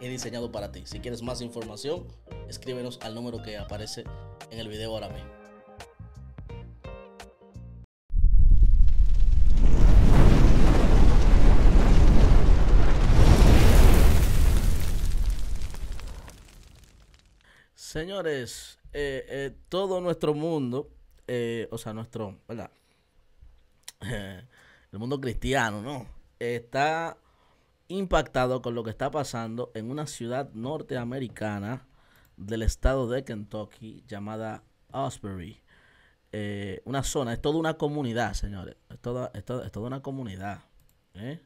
he diseñado para ti. Si quieres más información, escríbenos al número que aparece en el video ahora mismo. Señores, eh, eh, todo nuestro mundo, eh, o sea, nuestro, ¿verdad? el mundo cristiano, ¿no? Está impactado con lo que está pasando en una ciudad norteamericana del estado de Kentucky llamada Osbury. Eh, una zona, es toda una comunidad, señores. Es toda, es toda, una comunidad. ¿eh?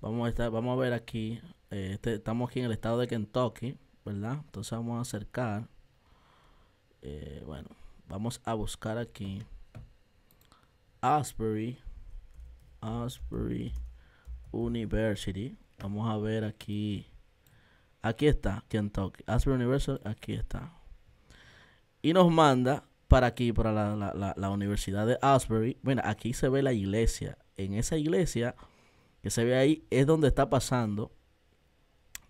Vamos, a estar, vamos a ver aquí. Eh, este, estamos aquí en el estado de Kentucky, ¿verdad? Entonces vamos a acercar. bueno, vamos a buscar aquí. Osbury. Osbury. University. Vamos a ver aquí. Aquí está, Kentucky. Asbury University, aquí está. Y nos manda para aquí, para la, Universidad de Asbury. Bueno, aquí se ve la iglesia. En esa iglesia que se ve ahí es donde está pasando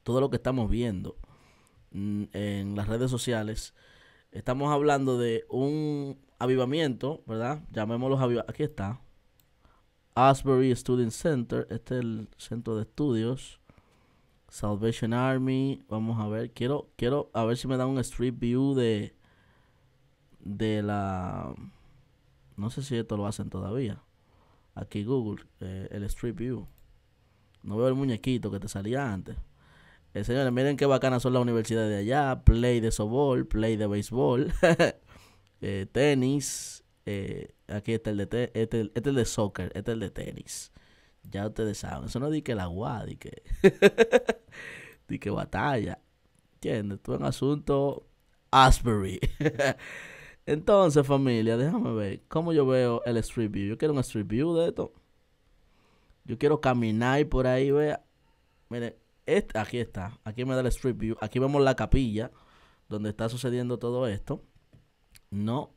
todo lo que estamos viendo mm, en las redes sociales. Estamos hablando de un avivamiento, ¿verdad? Llamémoslo Aquí está. Asbury Student Center, este es el centro de estudios. Salvation Army, vamos a ver, quiero, quiero a ver si me dan un street view de, de la, no sé si esto lo hacen todavía. Aquí Google, eh, el street view. No veo el muñequito que te salía antes. Eh, señores, miren qué bacanas son las universidades de allá. Play de softball, play de béisbol, eh, tenis, eh, aquí está el de, este, este el de soccer, este es el de tenis. Ya ustedes saben, eso no di que la agua, di que, di que batalla. ¿Entiendes? es un asunto Asbury. Entonces, familia, déjame ver cómo yo veo el Street View. Yo quiero un Street View de esto. Yo quiero caminar Y por ahí, vea. Mire, este, aquí está. Aquí me da el Street View. Aquí vemos la capilla donde está sucediendo todo esto. No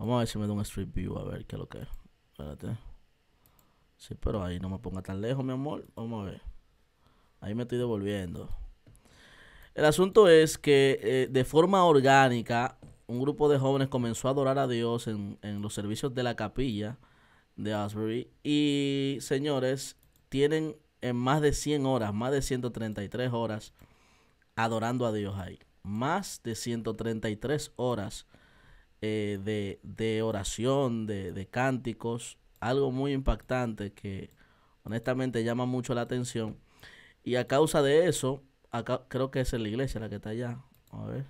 Vamos a ver si me da un Street View, a ver qué es lo que es. Espérate. Sí, pero ahí no me ponga tan lejos, mi amor. Vamos a ver. Ahí me estoy devolviendo. El asunto es que eh, de forma orgánica, un grupo de jóvenes comenzó a adorar a Dios en, en los servicios de la capilla de Asbury. Y, señores, tienen en más de 100 horas, más de 133 horas adorando a Dios ahí. Más de 133 horas eh, de, oración, de, cánticos, algo muy impactante que honestamente llama mucho la atención. Y a causa de eso, creo que es en la iglesia la que está allá. A ver.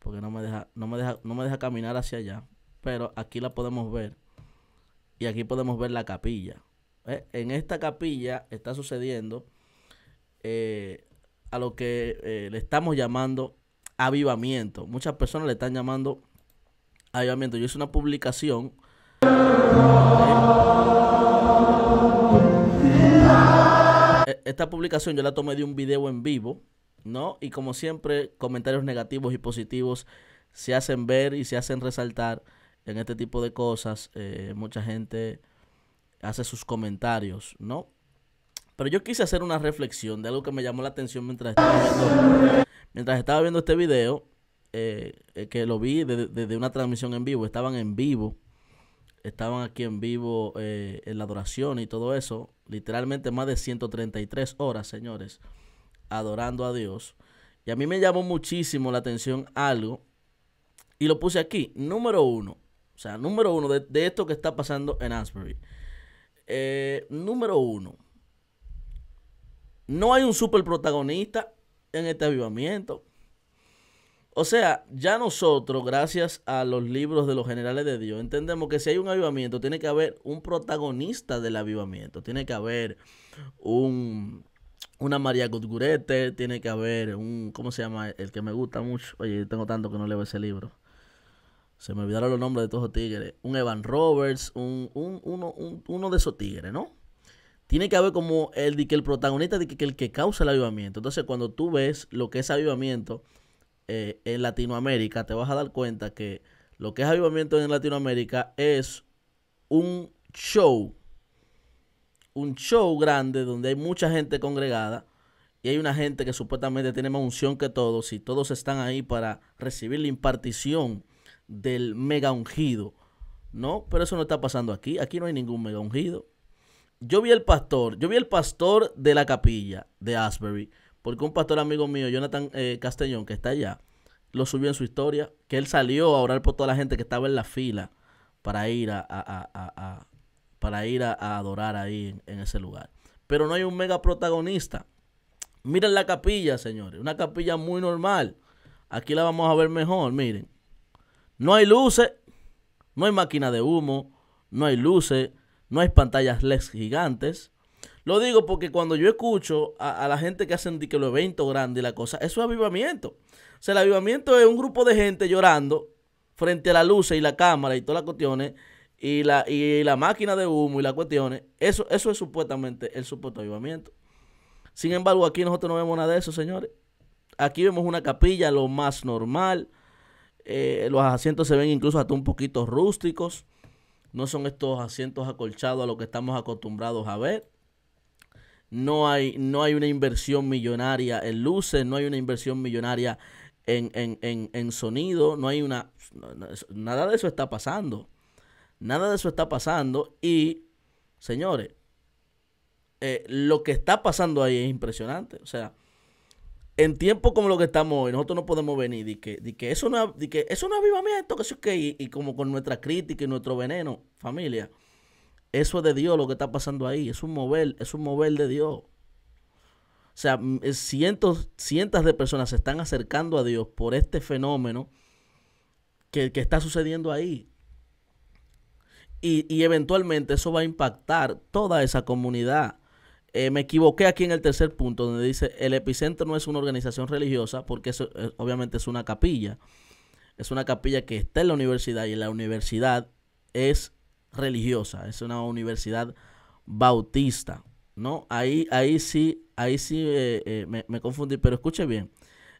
Porque no me deja, no me no me deja caminar hacia allá. Pero aquí la podemos ver. Y aquí podemos ver la capilla. Eh, en esta capilla está sucediendo eh, a lo que le estamos llamando avivamiento. Muchas personas le están llamando avivamiento. Yo hice una publicación. Eh, esta publicación yo la tomé de un video en vivo, ¿no? Y como siempre, comentarios negativos y positivos se hacen ver y se hacen resaltar en este tipo de cosas. Eh, mucha gente hace sus comentarios, ¿no? Pero yo quise hacer una reflexión de algo que me llamó la atención mientras estaba Mientras estaba viendo este video, eh, eh, que lo vi desde una transmisión en vivo, estaban en vivo, estaban aquí en vivo eh, en la adoración y todo eso, literalmente más de 133 horas, señores, adorando a Dios. Y a mí me llamó muchísimo la atención algo, y lo puse aquí, número uno, o sea, número uno de, de esto que está pasando en Asbury. número uno, no hay un super protagonista en este avivamiento. O sea, ya nosotros, gracias a los libros de los generales de Dios, entendemos que si hay un avivamiento, tiene que haber un protagonista del avivamiento, tiene que haber un, una María Gutgurete, tiene que haber un, ¿cómo se llama? El que me gusta mucho, oye, tengo tanto que no leo ese libro. Se me olvidaron los nombres de todos los tigres. Un Evan Roberts, un, un, uno, uno de esos tigres, ¿no? tiene que haber como el de que el protagonista de el que causa el avivamiento. Entonces, cuando tú ves lo que es avivamiento eh, en Latinoamérica, te vas a dar cuenta que lo que es avivamiento en Latinoamérica es un show, un show grande donde hay mucha gente congregada y hay una gente que supuestamente tiene más unción que todos y todos están ahí para recibir la impartición del mega ungido. No, pero eso no está pasando aquí. Aquí no hay ningún mega ungido yo vi el pastor, yo vi el pastor de la capilla de Asbury, porque un pastor amigo mío, Jonathan eh, Castellón, que está allá, lo subió en su historia, que él salió a orar por toda la gente que estaba en la fila para ir a, para ir a, adorar ahí en, ese lugar. Pero no hay un mega protagonista. Miren la capilla, señores, una capilla muy normal. Aquí la vamos a ver mejor, miren. No hay luces, no hay máquina de humo, no hay luces, no hay pantallas LED gigantes. Lo digo porque cuando yo escucho a, la gente que hacen que los eventos grandes y la cosa, eso es avivamiento. O sea, el avivamiento es un grupo de gente llorando frente a la luz y la cámara y todas las cuestiones y la, la máquina de humo y las cuestiones. Eso, eso es supuestamente el supuesto avivamiento. Sin embargo, aquí nosotros no vemos nada de eso, señores. Aquí vemos una capilla, lo más normal. Eh, los asientos se ven incluso hasta un poquito rústicos no son estos asientos acolchados a lo que estamos acostumbrados a ver. No hay, no hay una inversión millonaria en luces, no hay una inversión millonaria en, sonido, no hay una... Nada de eso está pasando. Nada de eso está pasando y, señores, eh, lo que está pasando ahí es impresionante. O sea, en tiempos como lo que estamos hoy, nosotros no podemos venir de que, que eso no de que eso no avivamiento, que eso es que, y, como con nuestra crítica y nuestro veneno, familia, eso es de Dios lo que está pasando ahí, es un mover, es un mover de Dios. O sea, mm, eh, cientos, cientos de personas se están acercando a Dios por este fenómeno que, está sucediendo ahí. Y, y eventualmente eso va a impactar toda esa comunidad. Eh, me equivoqué aquí en el tercer punto, donde dice, el epicentro no es una organización religiosa, porque eso eh, obviamente es una capilla. Es una capilla que está en la universidad y la universidad es religiosa, es una universidad bautista. ¿no? Ahí, ahí sí, ahí sí eh, me, me, confundí, pero escuche bien.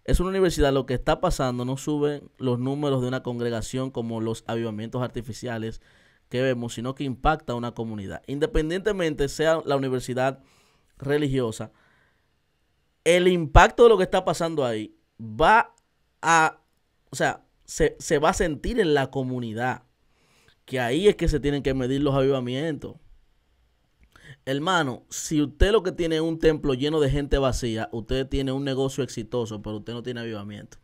Es una universidad, lo que está pasando no suben los números de una congregación como los avivamientos artificiales que vemos, sino que impacta a una comunidad. Independientemente sea la universidad religiosa, el impacto de lo que está pasando ahí va a, o sea, se, va a sentir en la comunidad, que ahí es que se tienen que medir los avivamientos. Hermano, si usted lo que tiene es un templo lleno de gente vacía, usted tiene un negocio exitoso, pero usted no tiene avivamiento.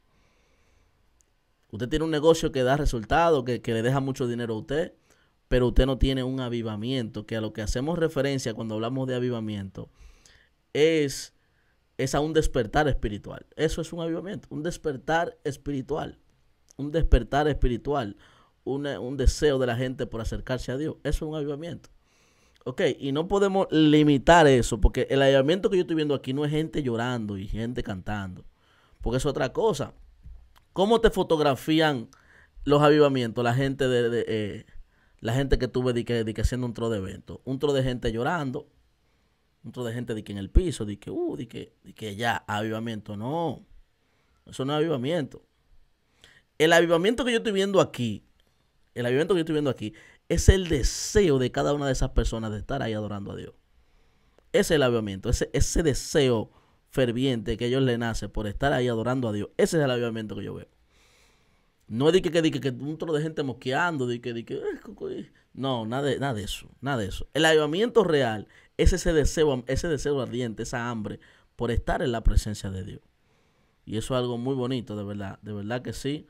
Usted tiene un negocio que da resultados, que, que, le deja mucho dinero a usted, pero usted no tiene un avivamiento, que a lo que hacemos referencia cuando hablamos de avivamiento es, es a un despertar espiritual. Eso es un avivamiento, un despertar espiritual, un despertar espiritual, un deseo de la gente por acercarse a Dios. Eso es un avivamiento. Ok, y no podemos limitar eso, porque el avivamiento que yo estoy viendo aquí no es gente llorando y gente cantando, porque es otra cosa. ¿Cómo te fotografían los avivamientos, la gente de, eh, la gente que tuve que, haciendo un tro de evento. Un tro de gente llorando, un tro de gente de que en el piso, de que, uh, que, ya, avivamiento. No, eso no es avivamiento. El avivamiento que yo estoy viendo aquí, el avivamiento que yo estoy viendo aquí, es el deseo de cada una de esas personas de estar ahí adorando a Dios. Ese es el avivamiento, ese, ese deseo ferviente que ellos le nace por estar ahí adorando a Dios. Ese es el avivamiento que yo veo. No es de que, que, un trozo de gente mosqueando, de que, que eh". no, nada de, nada de eso, nada de eso. El avivamiento real es ese deseo, ese deseo ardiente, esa hambre por estar en la presencia de Dios. Y eso es algo muy bonito, de verdad, de verdad que sí.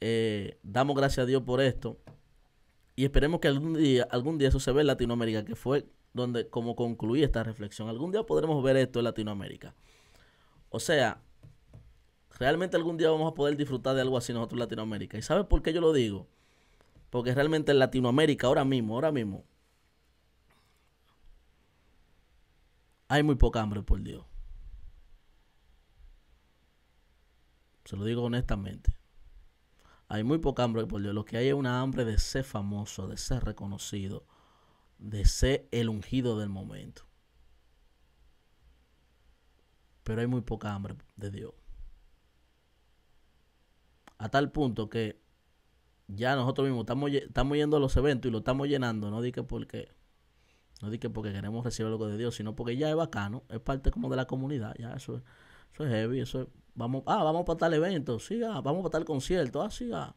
Eh, damos gracias a Dios por esto. Y esperemos que algún día, algún día eso se vea en Latinoamérica, que fue donde como concluí esta reflexión. Algún día podremos ver esto en Latinoamérica. O sea, Realmente algún día vamos a poder disfrutar de algo así nosotros en Latinoamérica. ¿Y sabes por qué yo lo digo? Porque realmente en Latinoamérica ahora mismo, ahora mismo, hay muy poca hambre, por Dios. Se lo digo honestamente. Hay muy poca hambre, por Dios. Lo que hay es una hambre de ser famoso, de ser reconocido, de ser el ungido del momento. Pero hay muy poca hambre de Dios a tal punto que ya nosotros mismos estamos, estamos yendo a los eventos y lo estamos llenando, no di porque no di porque queremos recibir algo de Dios, sino porque ya es bacano, es parte como de la comunidad, ya eso es, heavy, eso vamos, ah, vamos para tal evento, siga, ah, vamos para tal concierto, ah, siga. Ah.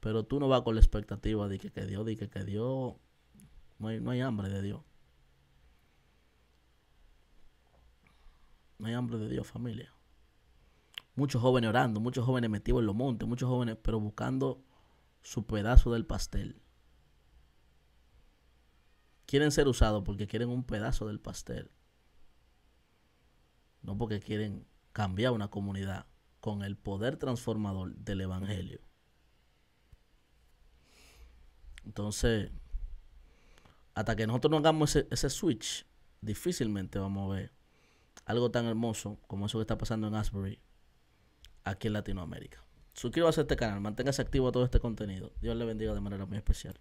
Pero tú no vas con la expectativa de que, que Dios, de que, Dios, no hay hambre de Dios. No hay hambre de Dios, familia. Muchos jóvenes orando, muchos jóvenes metidos en los montes, muchos jóvenes, pero buscando su pedazo del pastel. Quieren ser usados porque quieren un pedazo del pastel. No porque quieren cambiar una comunidad con el poder transformador del Evangelio. Entonces, hasta que nosotros no hagamos ese, switch, difícilmente vamos a ver algo tan hermoso como eso que está pasando en Asbury aquí en Latinoamérica. Suscríbase a este canal, manténgase activo todo este contenido. Dios le bendiga de manera muy especial.